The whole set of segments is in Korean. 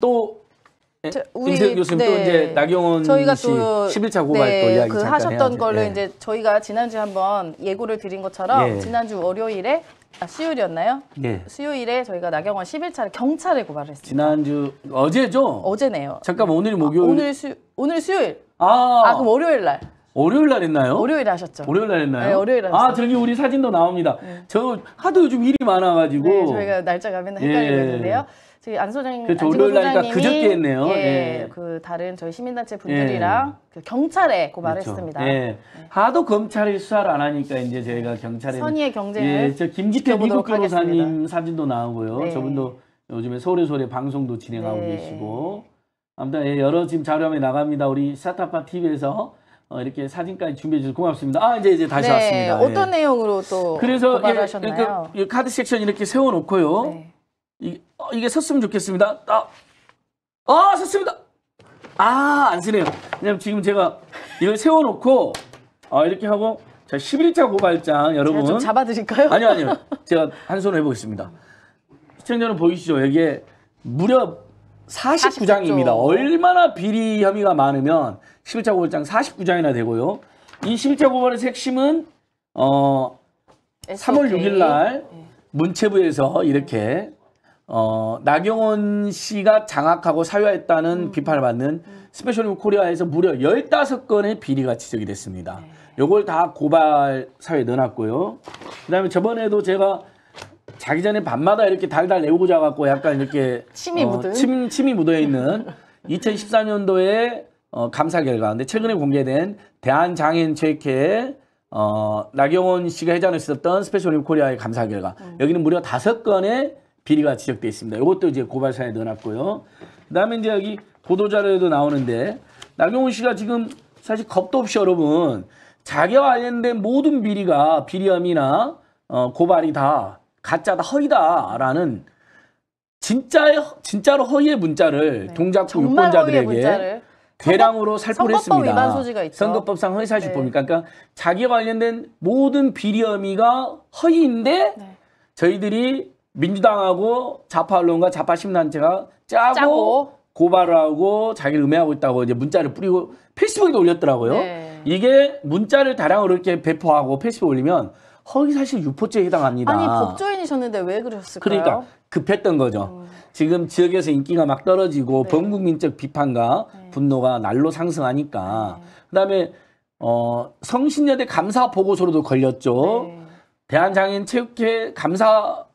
또 예? 우리 교수님 네. 또 이제 나경원 저희가 씨 11차 그 고발 네, 또 이야기 그 하셨던 해야죠. 걸로 네. 이제 저희가 지난주 한번 예고를 드린 것처럼 예. 지난주 월요일에 아, 수요일이었나요? 예. 수요일에 저희가 나경원 11차 경찰에 고발 했습니다. 지난주 어제죠? 어제네요. 잠깐 오늘 목요일 아, 오늘 수 오늘 수요일. 아, 아 그럼 월요일 날. 월요일 날 했나요? 월요일 하셨죠. 월요일 날 했나요? 네, 월요일 아, 저기 우리 사진도 나옵니다. 네. 저 하도 요즘 일이 많아 가지고 네, 저희가 날짜가 맨날 헷갈리는데요 예. 저희 안 소장 그렇죠. 안님이그니까 그저께 했네요. 예, 예. 그 다른 저희 시민단체 예. 분들이랑 예. 그 경찰에 고발을 그렇 했습니다. 예. 예. 하도 검찰이 수사를 안 하니까 이제 저희가 경찰에 선의의 경쟁 예, 저 김기태 미국 변호사님 사진도 나오고요. 네. 저분도 요즘에 소래소래 방송도 진행하고 네. 계시고 아무튼 예, 여러 지금 자료함에 나갑니다. 우리 스타파 TV에서 어, 이렇게 사진까지 준비해 주셔서 고맙습니다. 아 이제 이제 다시 네, 왔습니다. 예. 어떤 예. 내용으로 또 그래서 고발하셨나요? 예, 그, 카드 섹션 이렇게 세워놓고요. 네. 이, 어, 이게 섰으면 좋겠습니다. 아, 아 섰습니다. 아, 안 쓰네요. 왜냐면 지금 제가 이걸 세워놓고, 아, 이렇게 하고, 자, 11차 고발장, 여러분. 좀 잡아드릴까요? 아니요, 아니요. 제가 한 손으로 해보겠습니다. 시청자 여 보이시죠? 이게 무려 49장입니다. 49조. 얼마나 비리 혐의가 많으면 11차 고발장 49장이나 되고요. 이 11차 고발의 핵심은, 어, SOK. 3월 6일 날 예. 문체부에서 이렇게 어, 나경원 씨가 장악하고 사유화했다는 음. 비판을 받는 음. 스페셜 오 코리아에서 무려 15건의 비리가 지적이 됐습니다. 네. 요걸 다 고발 사유에 넣어놨고요. 그 다음에 저번에도 제가 자기 전에 밤마다 이렇게 달달 내우고자 갖고 약간 이렇게 침이 어, 묻은 침, 침이 묻어 있는 2014년도에 어, 감사 결과인데 최근에 공개된 대한장애인 체육회 어, 나경원 씨가 회장을 있었던 스페셜 리브 코리아의 감사 결과 음. 여기는 무려 다섯 건의 비리가 지적돼 있습니다. 이것도 이제 고발 사에 넣어놨고요. 그다음에 이제 여기 보도자료에도 나오는데 나경원 씨가 지금 사실 겁도 없이 여러분 자기와 관련된 모든 비리가 비리함이나 어, 고발이 다 가짜다 허위다라는 진짜의 진짜로 허위의 문자를 네. 동작구 유권자들에게 대량으로 살포했습니다. 선거법 상 허위사실 보니까 그러니까 자기와 관련된 모든 비리 혐의가 허위인데 네. 저희들이 민주당하고 자파 언론과 자파 심단체가 짜고, 짜고, 고발을 하고 자기를 음해하고 있다고 이제 문자를 뿌리고 페이스북에도 올렸더라고요. 네. 이게 문자를 다량으로 이렇게 배포하고 페이스북에 올리면 허위 사실 유포죄에 해당합니다. 아니 법조인이셨는데 왜 그러셨을까요? 그러니까 급했던 거죠. 음. 지금 지역에서 인기가 막 떨어지고 네. 범국민적 비판과 네. 분노가 날로 상승하니까 네. 그다음에 어 성신여대 감사 보고서로도 걸렸죠. 네. 대한장애인 체육회 감사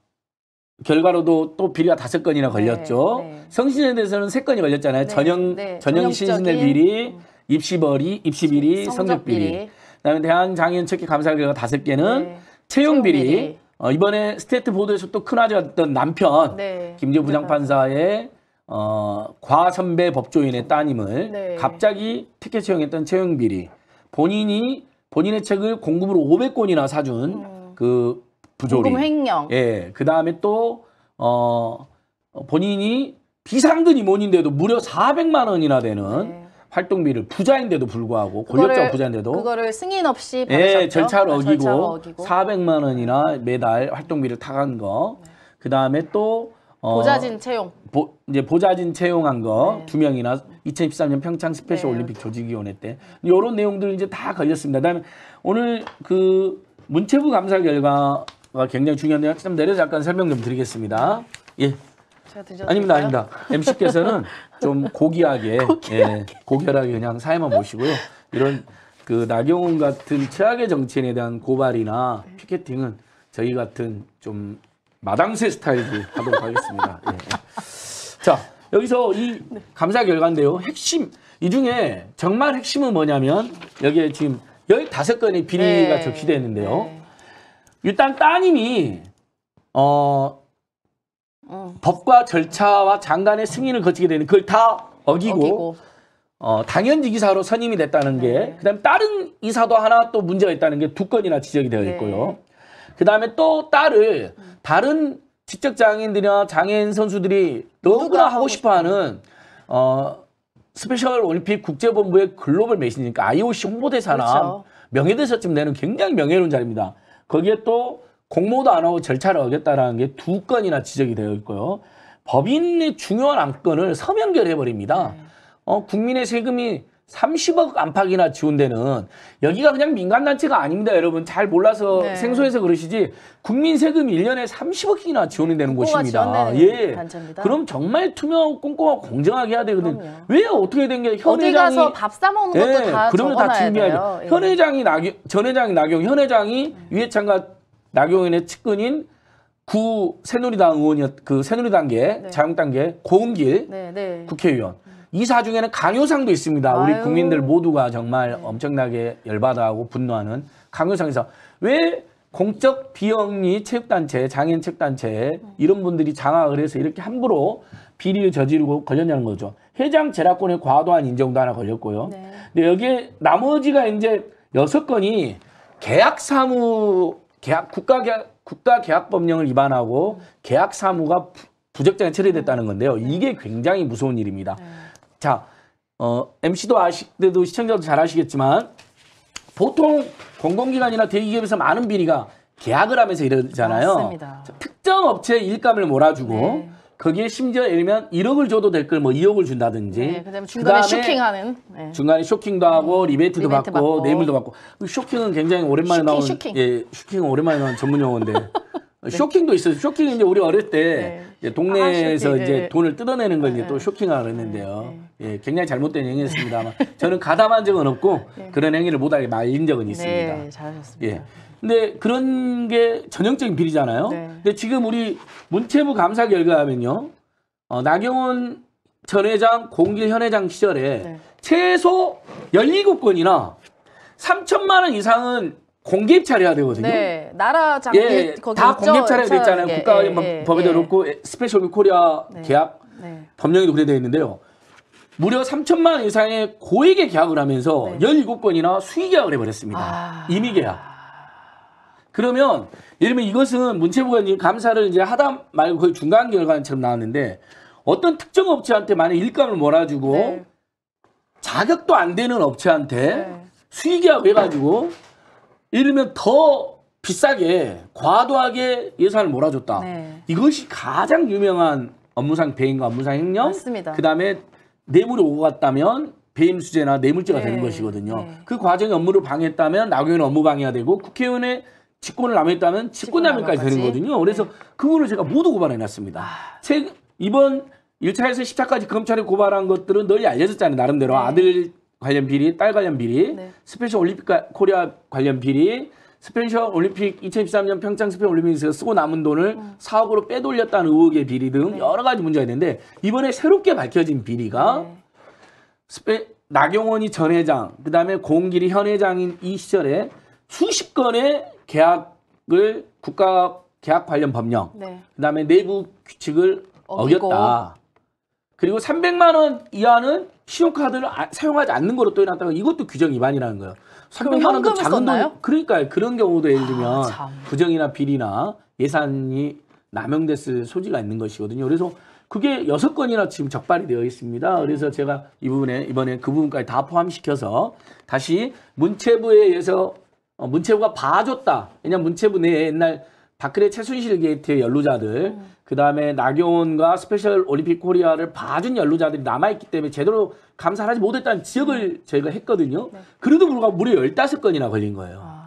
결과로도 또 비리가 다섯 건이나 네, 걸렸죠. 네, 네. 성신에 대해서는 세 건이 걸렸잖아요. 네, 전형 네. 전형 신신의 비리, 음. 입시벌이, 입시비리, 성적 비리. 그다음에 대한 장애인 체계 감사 결과 다섯 개는 채용 비리. 어, 이번에 스테이트 보도에서또큰 화제가 됐던 남편 김재 부장판사의 어, 과 선배 법조인의 따님을 갑자기 티켓 채용했던 채용 비리. 본인이 본인의 책을 공급으로 500권이나 사준 음. 그 부조리. 고금 횡령. 예. 그 다음에 또, 어, 본인이 비상근임원인데도 무려 400만 원이나 되는 네. 활동비를 부자인데도 불구하고 권력적 부자인데도 그거를 승인 없이 예, 받으셨죠? 예, 절차를 어기고, 어기고 400만 원이나 매달 활동비를 타간 거. 네. 그다음에 또 어, 보좌진 채용. 보, 이제 보좌진 채용한 거두 네. 명이나 2013년 평창 스페셜 네. 올림픽 조직위원회 때 이런 내용들 이제 다 걸렸습니다. 그다음에 오늘 그 문체부 감사 결과 가 아, 굉장히 중요한데 좀 내려서 약 설명 좀 드리겠습니다. 예. 아닙니다, 아닙니다. MC께서는 좀 고귀하게, 예, 고귀하게. 예, 고결하게 그냥 사회만 보시고요. 이런 그 나경원 같은 최악의 정치인에 대한 고발이나 네. 피켓팅은 저희 같은 좀 마당새 스타일로 하도록 하겠습니다. 예, 예. 자, 여기서 이 네. 감사 결과인데요. 핵심, 이 중에 정말 핵심은 뭐냐면 여기에 지금 15건의 비리가 네. 적시되어 있는데요. 네. 일단 따님이 어, 어. 법과 절차와 장관의 승인을 거치게 되는 그걸 다 어기고, 어기고. 어, 당연직 이사로 선임이 됐다는 네. 게 그다음에 다른 이사도 하나 또 문제가 있다는 게 두 건이나 지적이 되어 있고요. 네. 그다음에 또 딸을 음. 다른 지적 장애인들이나 장애인 선수들이 너무나 하고, 싶어하는 어, 스페셜 올림픽 국제본부의 글로벌 메신저니까 IOC 홍보대사나 그렇죠. 명예대사쯤 되는 굉장히 명예로운 자리입니다. 거기에 또 공모도 안 하고 절차를 어겼다라는 게 두 건이나 지적이 되어 있고요. 법인의 중요한 안건을 서명결해버립니다. 네. 어, 국민의 세금이 30억 안팎이나 지원되는 여기가 그냥 민간단체가 아닙니다. 여러분 잘 몰라서 네. 생소해서 그러시지 국민 세금 1년에 30억이나 지원이 되는 곳입니다. 예. 단체입니다. 그럼 정말 투명하고 꼼꼼하고 공정하게 해야 되거든요. 왜 어떻게 된 게 현회장이 어디 가서 밥사 먹는 것도 예, 다 그런 거다 준비해야 예. 현회장이 나경 전 회장이 나경 현회장이 음. 네. 유해창과 나경원의 측근인 구 새누리당 의원이었 그 새누리당계 네. 자영한당계 고은길 네, 네. 국회의원 음. 이사 중에는 강요상도 있습니다. 우리 국민들 모두가 정말 네. 엄청나게 열받아하고 분노하는 강요상에서 왜 공적 비영리 체육단체, 장애인 체육단체 이런 분들이 장악을 해서 이렇게 함부로 비리를 저지르고 걸렸냐는 거죠. 해장 재량권의 과도한 인정도 하나 걸렸고요. 네. 근데 여기에 나머지가 이제 여섯 건이 계약 사무 계약 국가 계약 국가 계약 법령을 위반하고 계약 사무가 부적절하게 처리됐다는 건데요. 네. 이게 굉장히 무서운 일입니다. 네. 자, 어, MC도 아시때도 시청자도 잘 아시겠지만 보통 공공기관이나 대기업에서 많은 비리가 계약을 하면서 이러잖아요. 맞습니다. 특정 업체 일감을 몰아주고 네. 거기에 심지어 예를 들면 1억을 줘도 될걸뭐 2억을 준다든지. 네, 그다음에 중간에 그다음에 쇼킹하는. 네. 중간에 쇼킹도 하고 네. 리베이트도 리베트 받고, 받고, 뇌물도 받고. 그 쇼킹은 굉장히 오랜만에 쇼킹, 나온 쇼킹. 예, 쇼킹은 오랜만에 나온 전문 용어인데. 네. 쇼킹도 있어요. 쇼킹이 이 우리 어릴 때 네. 동네에서 아, 이제 네. 돈을 뜯어내는 걸 이제 네. 또 쇼킹을 했는데요. 예, 굉장히 잘못된 행위였습니다만 저는 가담한 적은 없고 그런 행위를 못하게 말린 적은 있습니다. 네, 잘하셨습니다. 예. 근데 그런 게 전형적인 비리잖아요. 근데 지금 우리 문체부 감사 결과하면요. 어, 나경원 전 회장, 공길 현 회장 시절에 최소 17건이나 3천만 원 이상은 공개입 처리야 되거든요. 네, 나라 장기 예, 다 공개입 처리해야 돼잖아요 국가 예, 뭐 예, 예, 법에도 그렇고 스페셜 예, 코리아 네. 계약 네. 법령에도 그래 되어 있는데요. 무려 3천만 원 이상의 고액의 계약을 하면서 네. 17건이나 수익 계약을 해버렸습니다. 아... 임의 계약. 그러면 예를 들면 이것은 문체부가 감사를 이제 하다 말고 거의 중간 결과처럼 나왔는데 어떤 특정 업체한테 만약 일감을 몰아주고 네. 자격도 안 되는 업체한테 네. 수익 계약 을 해가지고 이러면 더 비싸게 과도하게 예산을 몰아줬다. 네. 이것이 가장 유명한 업무상 배임과 업무상 횡령. 맞습니다. 그다음에 뇌물이 오고 갔다면 배임 수재나 뇌물죄가 네. 되는 것이거든요. 네. 그 과정에 업무를 방해했다면 나경원 업무 방해가 되고 국회의원의 직권을 남했다면 직권남용까지 되는 거거든요. 그래서 네. 그거를 제가 모두 고발해 놨습니다. 아... 이번 1차에서 10차까지 검찰이 고발한 것들은 널리 알려졌잖아요. 나름대로 네. 아들 관련 비리, 딸 관련 비리, 네. 스페셜 올림픽 코리아 관련 비리, 스페셜 올림픽 2013년 평창 스페셜 올림픽에서 쓰고 남은 돈을 음. 4억으로 빼돌렸다는 의혹의 비리 등 네. 여러 가지 문제가 있는데 이번에 새롭게 밝혀진 비리가 네. 스페 나경원이 전 회장, 그다음에 공길이 현 회장인 이 시절에 수십 건의 계약을 국가 계약 관련 법령, 네. 그다음에 내부 규칙을 어기고. 어겼다. 그리고 300만 원 이하는 신용카드를 아, 사용하지 않는 거로 또 해놨다가 이것도 규정 위반이라는 거예요. 300만 원도 작은 돈. 그러니까 그런 경우도 예를 아, 들면 아, 부정이나 비리나 예산이 남용됐을 소지가 있는 것이거든요. 그래서 그게 여섯 건이나 지금 적발이 되어 있습니다. 음. 그래서 제가 이 부분에 이번에 그 부분까지 다 포함시켜서 다시 문체부에 의해서 어, 문체부가 봐줬다. 왜냐면 문체부 내에 옛날 박근혜 최순실 게이트의 연루자들 음. 그다음에 나경원과 스페셜 올림픽 코리아를 봐준 연루자들이 남아있기 때문에 제대로 감사를 하지 못했다는 지역을 음. 저희가 했거든요. 네. 그래도 불구하고 무려 열다섯 건이나 걸린 거예요. 아...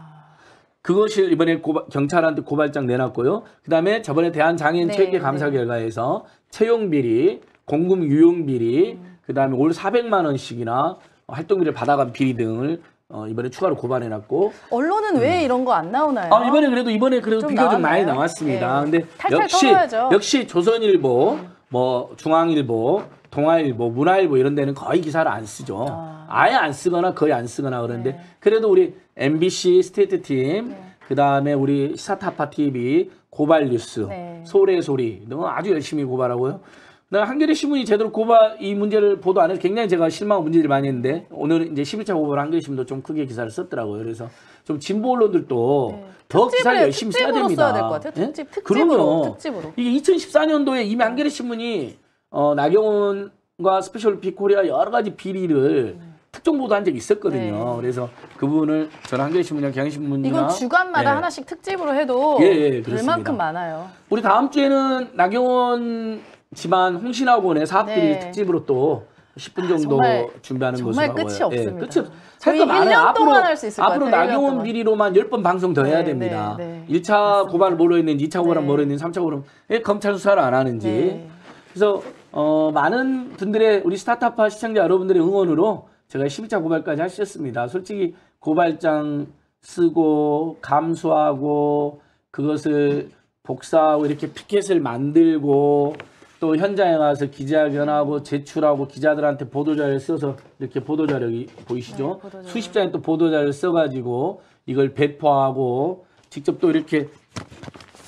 그것을 이번에 고바, 경찰한테 고발장 내놨고요. 그다음에 저번에 대한장애인 네, 체계 네, 감사 네. 결과에서 채용 비리, 공금 유용 비리, 음. 그다음에 올 400만 원씩이나 활동비를 받아간 비리 등을 어, 이번에 추가로 고발해놨고 언론 이번은 왜 음. 이런 거 안 나오나요? 아, 이번에 그래도 이번에 그래도 좀 비교적 많이 나왔습니다 예. 근데 역시 털어야죠. 역시 조선일보, 뭐 중앙일보, 동아일보, 문화일보 이런 데는 거의 기사를 안 쓰죠. 아. 예안 쓰거나 거의 안 쓰거나 그러데 네. 그래도 우리 MBC 스테이트 팀, 네. 그다음에 우리 시사타파 TV, 고발뉴스, 네. 소래소리 등 아주 열심히 고발하고요. 그 한겨레 신문이 제대로 고발 이 문제를 보도 안 해서 굉장히 제가 실망한 문제들이 많이 있는데 오늘 이제 11차 고발 한겨레 신문도 좀 크게 기사를 썼더라고요. 그래서 좀 진보 언론들도 네. 더 특집을, 기사를 열심히 써야 됩니다. 써야 특집, 네? 예? 그러면 특집으로. 이게 2014년도에 이미 한겨레 신문이 어, 나경원과 스페셜 비코리아 여러 가지 비리를 네. 특정 보도한 적이 있었거든요. 네. 그래서 그분을 저는 한겨레신문이나 경향신문이나 이건 주간마다 네. 하나씩 특집으로 해도 예, 예, 그만큼 많아요. 우리 다음 주에는 나경원 지만 홍신학원의 사업들이 네. 특집으로 또 10분 아, 정도 아, 정말, 준비하는 정말 것으로 하고요. 예, 없습니다. 예, 끝이 없. 저희 1년 앞으로, 동안 할수 있을 것 앞으로 나경원 비리로만 10번 방송 더 해야 네, 됩니다. 네, 네. 1차 고발 을 모로 있는 2차 고발 을 모로 있는 3차 고발 을왜 검찰 수사를 안 하는지. 네. 그래서 어, 많은 분들의 우리 스타트업화 시청자 여러분들의 응원으로 제가 12차 고발까지 하셨습니다 솔직히 고발장 쓰고 감수하고 그것을 복사하고 이렇게 피켓을 만들고 또 현장에 가서 기자회견하고 제출하고 기자들한테 보도자료를 써서 이렇게 보도자료이 보이시죠? 네, 보도자료. 수십 장의 또 보도자료를 써가지고 이걸 배포하고 직접 또 이렇게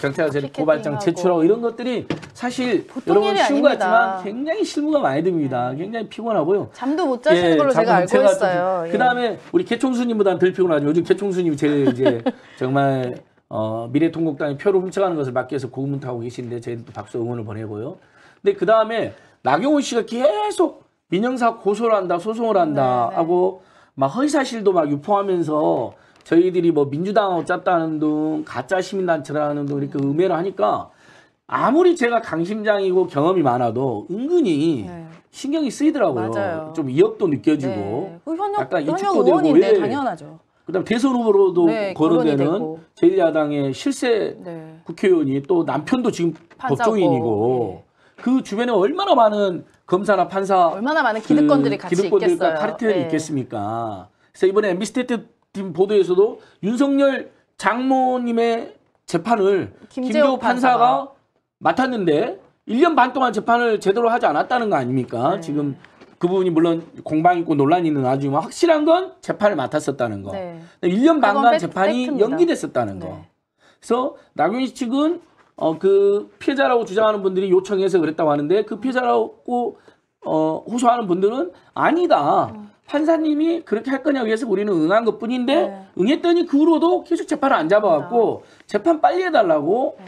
경찰서에 고발장 제출하고 이런 것들이 사실 여러분 쉬운 것 같지만 굉장히 실무가 많이 듭니다. 네. 굉장히 피곤하고요. 잠도 못 자시는 예, 걸로 제가 알고 제가 있어요. 예. 그 다음에 예. 우리 개총수님보다는 덜 피곤하죠. 요즘 개총수님이 제일 이제 정말 어, 미래통곡당의 표를 훔쳐가는 것을 막기 위해서 고문 타고 계신데 저희도 박수 응원을 보내고요. 근데 그 다음에 나경원 씨가 계속 민영사 고소를 한다, 소송을 한다 네, 네. 하고 막 허위사실도 막 유포하면서 저희들이 뭐 민주당하고 짰다는 둥, 가짜 시민단체라는 둥 이렇게 음해를 하니까 아무리 제가 강심장이고 경험이 많아도 은근히 네. 신경이 쓰이더라고요. 맞아요. 좀이억도 느껴지고 네. 그 현역, 약간 이축도 되고 의원인데 예. 당연하죠. 그다음 대선 후보로도 네, 거론되는 제1야당의 실세 네. 국회의원이 또 남편도 지금 판사고. 법조인이고 그 주변에 얼마나 많은 검사나 판사 얼마나 많은 기득권들이 그, 같이 기득권들과 있겠어요. 파리텔이 네. 있겠습니까? 그래서 이번에 MB 스테트팀 보도에서도 윤석열 장모님의 재판을 김재호, 판사가, 판사가 맡았는데 1년 반 동안 재판을 제대로 하지 않았다는 거 아닙니까? 네. 지금 그 부분이 물론 공방 있고 논란이 있는 아주지만 확실한 건 재판을 맡았었다는 거. 네. 1년 반간 팩, 재판이 팩 연기됐었다는 거. 네. 그래서 나경희 측은 어, 그 피해자라고 주장하는 분들이 요청해서 그랬다고 하는데 그 피해자라고 어, 호소하는 분들은 아니다. 어. 판사님이 그렇게 할거냐위 해서 우리는 응한 것 뿐인데 네. 응했더니 그 후로도 계속 재판을 안 잡아갖고 아. 재판 빨리 해달라고 네.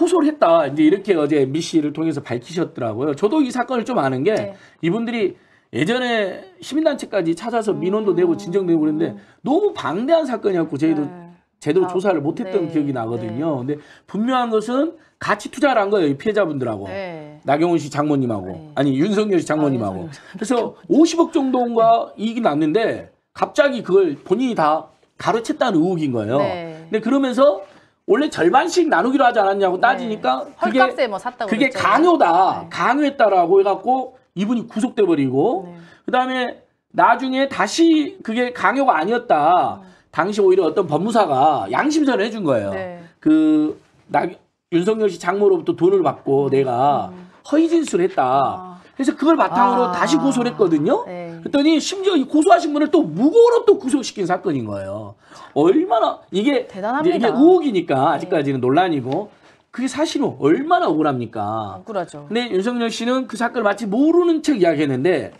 호소를 했다. 이제 이렇게 어제 미 씨를 통해서 밝히셨더라고요. 저도 이 사건을 좀 아는 게 네. 이분들이 예전에 시민단체까지 찾아서 민원도 음. 내고 진정되고 그랬는데 음. 너무 방대한 사건이었고 저희도 네. 제대로 아, 조사를 못했던 네. 기억이 나거든요. 네. 근데 분명한 것은 같이 투자를 한 거예요. 이 피해자분들하고 네. 나경원 씨 장모님하고 네. 아니 윤석열 씨 장모님하고. 아, 그래서 50억 정도인가 이익이 났는데 갑자기 그걸 본인이 다가르쳤다는 의혹인 거예요. 네. 근데 그러면서 원래 절반씩 나누기로 하지 않았냐고 네. 따지니까 그게 뭐 샀다고 그게 그랬잖 강요다 강요했다라고 해갖고 이분이 구속돼 버리고 그다음에 나중에 다시 그게 강요가 아니었다. 음. 당시 오히려 어떤 법무사가 양심전을 해준 거예요. 네. 그 나, 윤석열 씨 장모로부터 돈을 받고 음. 내가 허위 진술을 했다. 아. 그래서 그걸 바탕으로 아. 다시 고소를 했거든요. 네. 그랬더니 심지어 고소하신 분을 또 무고로 또 구속시킨 사건인 거예요. 얼마나 이게 대단합니다. 이게 의혹이니까 아직까지는 네. 논란이고 그게 사실로 얼마나 억울합니까? 억울하죠. 근데 윤석열 씨는 그 사건을 마치 모르는 척 이야기했는데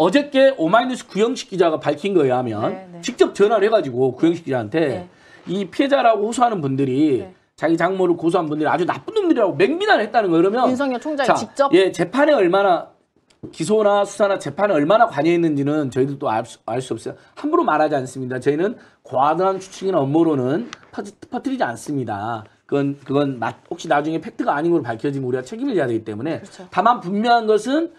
어저께 오마이뉴스 구영식 기자가 밝힌 거에 하면 네, 네. 직접 전화를 해가지고 구영식 기자한테 네. 이 피해자라고 호소하는 분들이 네. 자기 장모를 고소한 분들이 아주 나쁜 놈들이라고 맹비난을 했다는 거 그러면 윤석열 총장이 자, 직접 예 재판에 얼마나 기소나 수사나 재판에 얼마나 관여했는지는 저희들도 알수 알수 없어요. 함부로 말하지 않습니다. 저희는 과도한 추측이나 업무로는 퍼트, 퍼뜨리지 않습니다. 그건 그건 혹시 나중에 팩트가 아닌 걸 밝혀지면 우리가 책임을 져야 되기 때문에 그렇죠. 다만 분명한 것은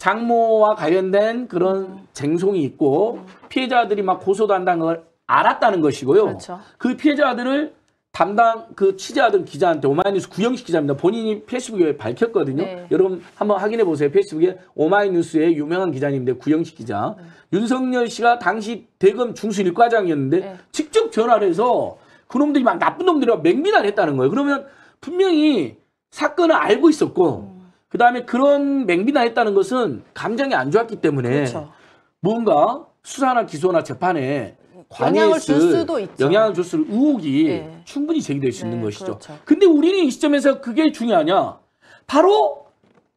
장모와 관련된 그런 쟁송이 있고 피해자들이 막 고소도 한다는 걸 알았다는 것이고요. 그렇죠. 그 피해자들을 담당 그 취재하던 기자한테 오마이뉴스 구영식 기자입니다. 본인이 페이스북에 밝혔거든요. 네. 여러분 한번 확인해 보세요. 페이스북에 오마이뉴스의 유명한 기자님인데 구영식 기자. 네. 윤석열 씨가 당시 대검 중수 일과장이었는데 네. 직접 전화를 해서 그놈들이 막 나쁜 놈들이랑 맹비난 했다는 거예요. 그러면 분명히 사건을 알고 있었고 음. 그 다음에 그런 맹비나 했다는 것은 감정이 안 좋았기 때문에 그렇죠. 뭔가 수사나 기소나 재판에 영향을 줄 수도 있죠. 영향을 줬을 의혹이 네. 충분히 제기될 수 있는 네, 것이죠. 그렇죠. 근데 우리는 이 시점에서 그게 중요하냐? 바로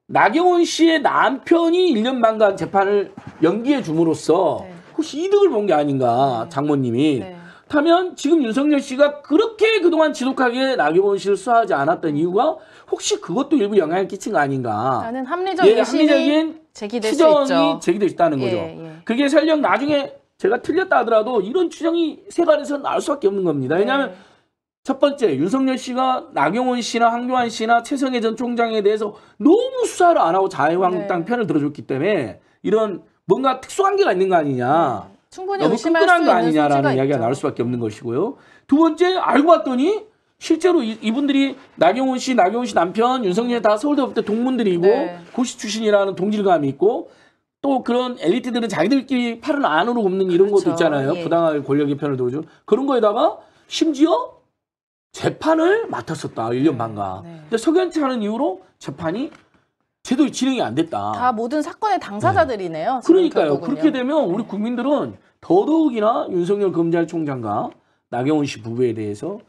나경원 씨의 남편이 1년 반간 재판을 연기해 줌으로써 네. 혹시 이득을 본 게 아닌가 네. 장모님이 네. 그렇다면 지금 윤석열 씨가 그렇게 그동안 지독하게 나경원 씨를 수사하지 않았던 이유가 혹시 그것도 일부 영향을 끼친 거 아닌가. 라는 합리적 예, 합리적인 제기될 추정이 제기될 수 있다는 예, 거죠. 예, 예. 그게 설령 나중에 제가 틀렸다 하더라도 이런 추정이 세간에서 나올 수밖에 없는 겁니다. 왜냐하면 네. 첫 번째 윤석열 씨가 나경원 씨나 황교안 씨나 최성애 전 총장에 대해서 너무 수사를 안 하고 자유한국당 네. 편을 들어줬기 때문에 이런 뭔가 특수관계가 있는 거 아니냐. 충분히 너무 의심 끈끈한 거 아니냐라는 이야기가 있죠. 나올 수밖에 없는 것이고요. 두 번째 알고 봤더니 실제로 이, 분들이 나경원 씨, 나경원 씨 남편, 윤석열 다 서울대학교 동문들이고 네. 고시 출신이라는 동질감이 있고 또 그런 엘리트들은 자기들끼리 팔을 안으로 굽는 이런 그렇죠. 것도 있잖아요. 예. 부당하게 권력의 편을 들어죠 그런 거에다가 심지어 재판을 맡았었다. 1년 반가. 네. 근데 석연치 않은 이유로 재판이 제대로 진행이 안 됐다. 다 모든 사건의 당사자들이네요. 네. 그러니까요. 결국은요. 그렇게 되면 우리 네. 국민들은 더더욱이나 윤석열 검찰총장과 나경원 씨 부부에 대해서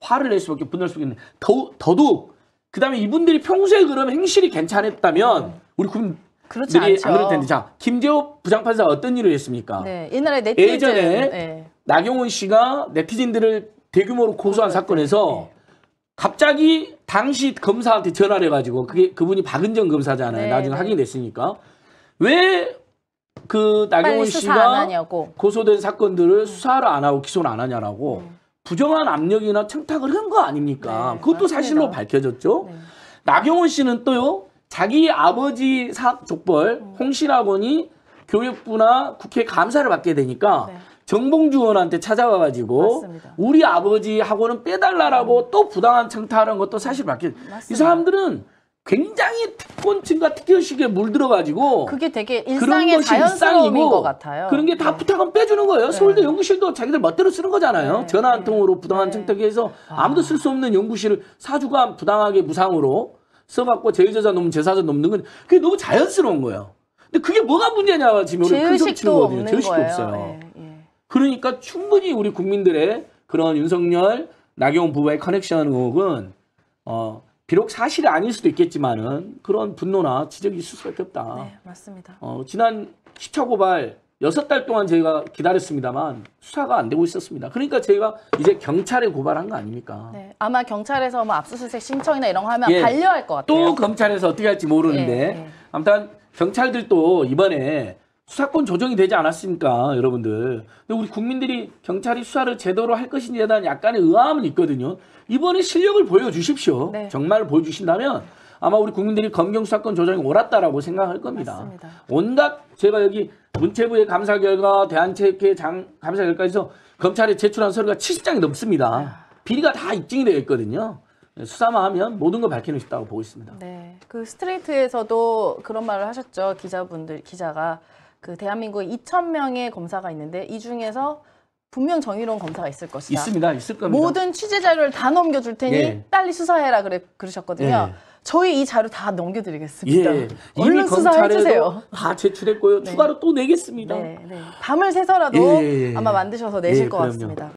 화를 낼 수밖에 분할 수밖에 있는 더 더더욱 그다음에 이분들이 평소에 그럼 행실이 괜찮았다면 우리 국민 그렇지 않죠. 텐데 자 김재호 부장판사 어떤 일을 했습니까? 네, 옛날에 네티즌 예전에 네. 나경원 씨가 네티즌들을 대규모로 고소한 네, 사건에서 네, 갑자기 당시 검사한테 전화를 해가지고 그게 그분이 박은정 검사잖아요. 네, 나중에 네. 확인됐으니까 왜 그 나경원 씨가 고소된 사건들을 네. 수사를 안 하고 기소를 안 하냐라고 음. 부정한 압력이나 청탁을 한 거 아닙니까? 네, 그것도 맞습니다. 사실로 밝혀졌죠. 네. 나경원 씨는 또요 자기 아버지 사학 독벌 홍신학원이 교육부나 국회 감사를 받게 되니까 정봉주 의원한테 찾아와가지고 우리 아버지하고는 빼달라라고 음. 또 부당한 청탁하는 것도 사실 음, 맞긴. 이 사람들은 굉장히 특권층과 특혜식에 물들어가지고 그게 되게 일상의 자연스러움인 것 같아요. 그런 게다 네. 부탁은 빼주는 거예요. 네. 서울대 연구실도 자기들 멋대로 쓰는 거잖아요. 네. 전화 한 통으로 부당한 네. 청탁해서 아무도 쓸 수 없는 연구실을 사주가 부당하게 무상으로 써갖고 제의자자 넘는 제사자 넘는 건 그게 너무 자연스러운 거예요. 근데 그게 뭐가 문제냐 지금 우리 큰소치거든요. 는거 제의식도 없어요. 네. 그러니까 충분히 우리 국민들의 그런 윤석열, 나경원 부부의 커넥션 의혹은 어, 비록 사실이 아닐 수도 있겠지만은 그런 분노나 지적이 있을 수밖에 없다. 네, 맞습니다. 어, 지난 10차 고발 6달 동안 저희가 기다렸습니다만 수사가 안 되고 있었습니다. 그러니까 저희가 이제 경찰에 고발한 거 아닙니까? 네, 아마 경찰에서 뭐 압수수색 신청이나 이런 거 하면 예, 반려할 것 같아요. 또 검찰에서 어떻게 할지 모르는데 예, 예. 아무튼 경찰들도 이번에 수사권 조정이 되지 않았습니까, 여러분들. 근데 우리 국민들이 경찰이 수사를 제대로 할 것인지에 대한 약간의 의아함은 있거든요. 이번에 실력을 보여주십시오. 네. 정말 보여주신다면 아마 우리 국민들이 검경 수사권 조정이 옳았다라고 생각할 겁니다. 맞습니다. 온갖 제가 여기 문체부의 감사 결과, 대한체육회 장 감사 결과에서 검찰에 제출한 서류가 70장이 넘습니다. 비리가 다 입증이 되어 있거든요. 네, 수사만 하면 모든 걸 밝히는 수다고 보고 있습니다. 네, 그 스트레이트에서도 그런 말을 하셨죠. 기자분들, 기자가 그 대한민국에 2천 명의 검사가 있는데 이 중에서 분명 정의로운 검사가 있을 것이다. 있습니다. 있을 겁니다. 모든 취재 자료를 다 넘겨줄 테니 예. 빨리 수사해라 그래 그러셨거든요. 예. 저희 이 자료 다 넘겨드리겠습니다. 예. 얼른 수사해주세요. 다 제출했고요. 네. 추가로 또 내겠습니다. 네. 네. 밤을 새서라도 예, 예, 예. 아마 만드셔서 내실 것 그럼요. 같습니다.